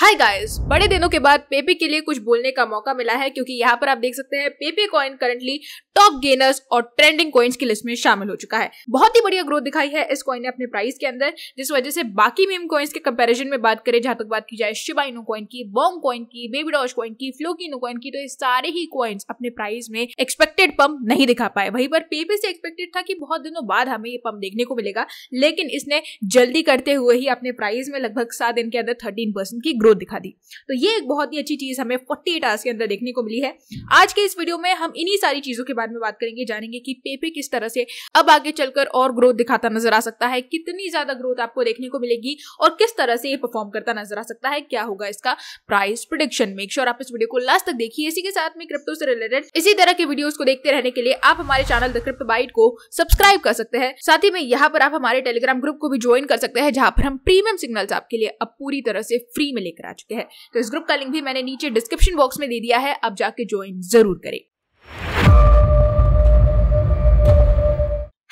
hi guys बड़े दिनों के बाद पेपे के लिए कुछ बोलने का मौका मिला है क्योंकि यहाँ पर आप देख सकते हैं Pepe coin currently top gainers और ट्रेंडिंग कॉइन्स की लिस्ट में शामिल हो चुका है बहुत ही बढ़िया ग्रोथ दिखाई है इस कॉइन ने अपने प्राइस के अंदर जिस वजह से बाकी मेम कॉइन्स के कंपेरिजन में बात करें जहां तक बात की जाए शिबाइनो कॉइन की बॉम कॉइन की बेबी डॉश कॉइन की फ्लोकिनो कॉइन की तो ये सारे ही कॉइन्स अपने प्राइस में एक्सपेक्टेड पंप नहीं दिखा पाए वहीं पर पेपे से एक्सपेक्टेड था कि बहुत दिनों बाद हमें ये पंप देखने को मिलेगा लेकिन इसने जल्दी करते हुए ही अपने प्राइस में लगभग सात दिन के अंदर थर्टीन की ग्रोथ ग्रोथ दिखा दी तो ये एक बहुत ही अच्छी चीज़ हमें फोर्टी एट आवर्स के अंदर देखने को मिली है आज के इस वीडियो में हम इन्हीं सारी चीज़ों के बारे में बात करेंगे जानेंगे कि पेपे किस तरह से अब आगे चलकर और ग्रोथ दिखाता नजर आ सकता है कितनी ज़्यादा ग्रोथ आपको देखने को मिलेगी और किस तरह से ये परफॉर्म करता नजर आ सकता है क्या होगा इसका प्राइस प्रोडिक्शन मेक श्योर आप इस वीडियो को लास्ट तक देखिए इसी के साथ में क्रिप्टो से रिलेटेड इसी तरह के वीडियो को देखते रहने के लिए आप हमारे चैनल द क्रिप्ट बाइट को सब्सक्राइब कर सकते हैं साथ ही में यहाँ पर आप हमारे टेलीग्राम ग्रुप को भी ज्वाइन कर सकते हैं जहाँ पर हम प्रीमियम सिग्नल्स आपके लिए अब पूरी तरह से फ्री में लेकर लेकर आ चुके हैं तो इस ग्रुप का लिंक भी मैंने नीचे डिस्क्रिप्शन बॉक्स में दे दिया है अब जाके ज्वाइन जरूर करें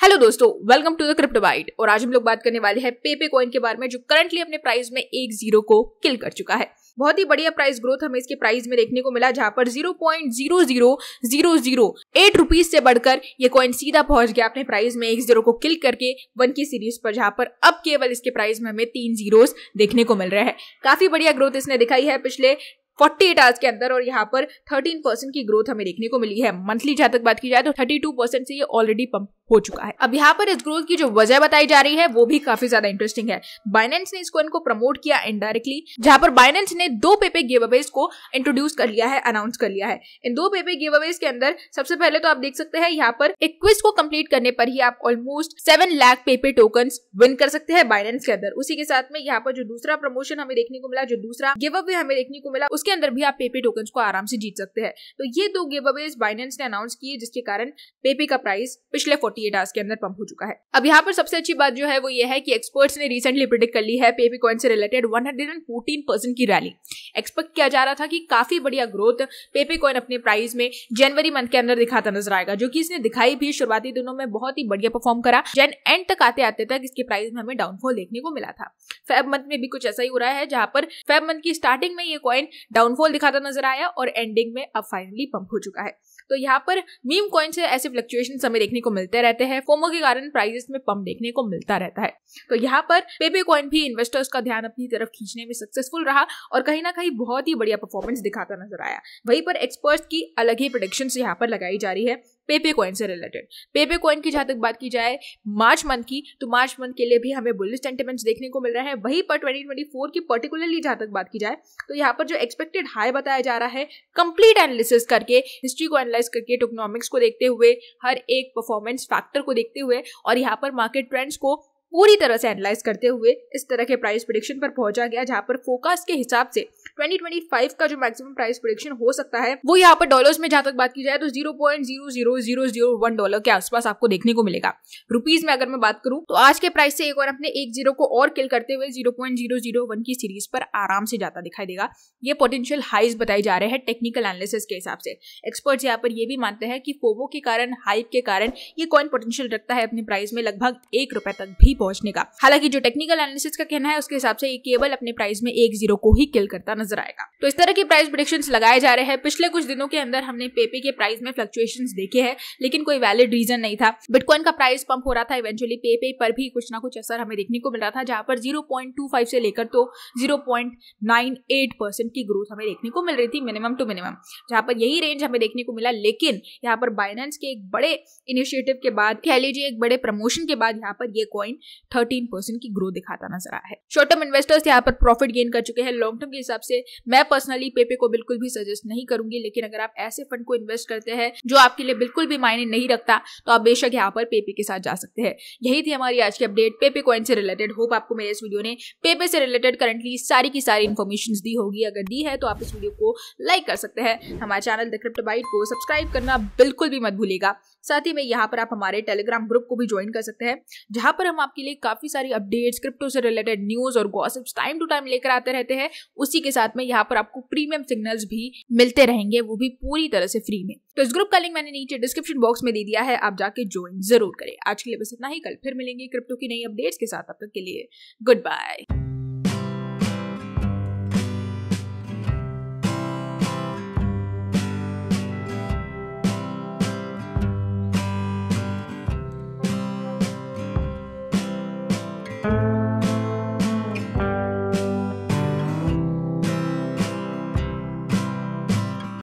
हेलो दोस्तों welcome to the Crypto Byte और आज हम लोग बात करने वाले हैं पेपे कॉइन के बारे में जो करंटली अपने प्राइस में एक जीरो को किल कर चुका है बहुत ही बढ़िया प्राइस ग्रोथ हमें इसके प्राइस में देखने को मिला जहां पर zero point zero zero zero zero eight rupees से बढ़कर ये कॉइन सीधा पहुंच गया अपने प्राइस में एक जीरो को क्लिक करके वन की सीरीज पर जहां पर अब केवल इसके प्राइस में हमें तीन जीरो देखने को मिल रहा है काफी बढ़िया ग्रोथ इसने दिखाई है पिछले 48 आवर्स के अंदर और यहाँ पर 13 परसेंट की ग्रोथ हमें देखने को मिली है मंथली जहां तक बात की जाए तो 32 परसेंट से ये ऑलरेडी पंप हो चुका है अब यहाँ पर इस ग्रोथ की जो वजह बताई जा रही है वो भी काफी ज्यादा इंटरेस्टिंग है बाइनेंस ने इसको इनको प्रमोट किया इनडायरेक्टली जहां पर बाइनेंस ने दो पेपे गिव अवेज को इंट्रोड्यूस कर लिया है अनाउंस कर लिया है इन दो पेपे गिव अवेज के अंदर सबसे पहले तो आप देख सकते हैं यहाँ पर एक को कम्प्लीट करने पर ही आप almost seven lakh Pepe token win कर सकते हैं बाइनेंस के अंदर उसी के साथ में यहाँ पर जो दूसरा प्रमोशन हमें देखने को मिला जो दूसरा गिव अवे हमें देखने को मिला उसके अंदर भी आप पेपे टोकन को आराम से जीत सकते हैं तो ये दो गिव अवेज बाइनेंस ने अनाउंस किए जिसके कारण पेपे का प्राइस पिछले फोर्टी फोर्टी एट आवर्स के अंदर पंप हो चुका है अब यहाँ पर सबसे अच्छी बात जो है वो ये है कि एक्सपर्ट्स ने रिसेंटली प्रिडिक्ट कर ली है पेपी कॉइन से related one hundred and fourteen percent की रैली एक्सपेक्ट किया जा रहा था कि काफी बढ़िया ग्रोथ पेपी कॉइन अपने प्राइस में जनवरी मंथ के अंदर दिखाता नजर आएगा जो कि इसने दिखाई भी शुरुआती दिनों में बहुत ही बढ़िया परफॉर्म करा जैन एंड तक आते आते तक इसके प्राइस में हमें डाउनफॉल देखने को मिला था फेब मंथ में भी कुछ ऐसा ही हो रहा है जहां पर फेब मंथ की स्टार्टिंग में ये कॉइन डाउनफॉल दिखाता नजर आया और एंडिंग में अब फाइनली पंप हो चुका है तो यहाँ पर मीम कॉइन से ऐसे फ्लक्चुएशन हमें देखने को मिलते रहते हैं फोमो के कारण प्राइजेस में पम्प देखने को मिलता रहता है तो यहाँ पर पेपे कॉइन भी इन्वेस्टर्स का ध्यान अपनी तरफ खींचने में सक्सेसफुल रहा और कहीं ना कहीं बहुत ही बढ़िया परफॉर्मेंस दिखाता नजर आया वहीं पर एक्सपर्ट्स की अलग ही प्रोडिक्शन यहाँ पर लगाई जा रही है पेपे कॉइन से रिलेटेड पेपे कॉइन की जहाँ तक बात की जाए मार्च मंथ की तो मार्च मंथ के लिए भी हमें बुलिस सेंटिमेंट्स देखने को मिल रहे हैं वहीं पर ट्वेंटी ट्वेंटी फोर की पर्टिकुलरली जहाँ तक बात की जाए तो यहाँ पर जो एक्सपेक्टेड हाई बताया जा रहा है कंप्लीट एनालिसिस करके हिस्ट्री को एनालाइज करके टोकनॉमिक्स को देखते हुए हर एक परफॉर्मेंस फैक्टर को देखते हुए और यहाँ पर मार्केट ट्रेंड्स को पूरी तरह से एनालाइज करते हुए इस तरह के प्राइस प्रोडिक्शन पर पहुंचा गया जहां पर फोकस के हिसाब से 2025 का जो मैक्सिमम प्राइस प्रोडिक्शन हो सकता है वो यहाँ पर डॉलर्स में जहां तक बात की जाए तो 0.00001 डॉलर के आसपास आपको देखने को मिलेगा रुपीज में अगर मैं बात करूँ तो आज के प्राइस से एक और अपने एक जीरो को और किल करते हुए वन की सीरीज पर आराम से जाता दिखाई देगा ये पोटेंशियल हाइज बताई जा रहे हैं टेक्निकल एनालिसिस के हिसाब से एक्सपर्ट्स यहाँ पर यह भी मानते हैं कि फोवो के कारण हाइप के कारण ये कॉइन पोटेंशियल रखता है अपने प्राइस में लगभग एक रुपए तक भी पहुंचने का हालांकि जो टेक्निकल एनालिसिस का कहना है उसके हिसाब से ये केवल अपने प्राइस में एक जीरो को ही किल करता नजर आएगा तो इस तरह के प्राइस प्रोडिक्शन लगाए जा रहे हैं पिछले कुछ दिनों के अंदर हमने पेपे के प्राइस में फ्लक्चुएशन देखे है लेकिन कोई वैलिड रीजन नहीं था बिटकॉइन का प्राइस पंप हो रहा था इवेंचुअली पेपे पर भी कुछ ना कुछ असर हमें देखने को मिल रहा था जहां पर जीरो से लेकर तो जीरो की ग्रोथ हमें देखने को मिल रही थी मिनिमम टू मिनिमम जहां पर यही रेंज हमें देखने को मिला लेकिन यहाँ पर बाइनेंस के एक बड़े इनिशिएटिव के बाद कह लीजिए एक बड़े प्रमोशन के बाद यहाँ पर ये कॉइन थर्टीन परसेंट की ग्रोथ दिखाता नजर आया है शॉर्ट टर्म इन्वेस्टर्स यहाँ पर प्रॉफिट गेन कर चुके हैं लॉन्ग टर्म के हिसाब से मैं पर्सनली पेपे को बिल्कुल भी सजेस्ट नहीं करूंगी लेकिन अगर आप ऐसे फंड को इन्वेस्ट करते हैं जो आपके लिए बिल्कुल भी मायने नहीं रखता तो आप बेशक यहाँ पर पेपे के साथ जा सकते हैं यही थी हमारी आज की अपडेट पेपे कॉइन से रिलेटेड होप आपको मेरे इस वीडियो ने पेपे से रिलेटेड करंटली सारी की सारी इन्फॉर्मेशन दी होगी अगर दी है तो आप इस वीडियो को लाइक कर सकते हैं हमारे चैनल द क्रिप्ट बाइट को सब्सक्राइब करना बिल्कुल भी मत भूलेगा साथ ही में यहाँ पर आप हमारे टेलीग्राम ग्रुप को भी ज्वाइन कर सकते हैं जहाँ पर हम आपके लिए काफ़ी सारी अपडेट्स क्रिप्टो से रिलेटेड न्यूज़ और गॉसिप्स टाइम टू टाइम लेकर आते रहते हैं उसी के साथ में यहाँ पर आपको प्रीमियम सिग्नल्स भी मिलते रहेंगे वो भी पूरी तरह से फ्री में तो इस ग्रुप का लिंक मैंने नीचे डिस्क्रिप्शन बॉक्स में दे दिया है आप जाके ज्वाइन जरूर करें आज के लिए बस इतना ही कल फिर मिलेंगे क्रिप्टो की नई अपडेट्स के साथ अब तक के लिए गुड बाय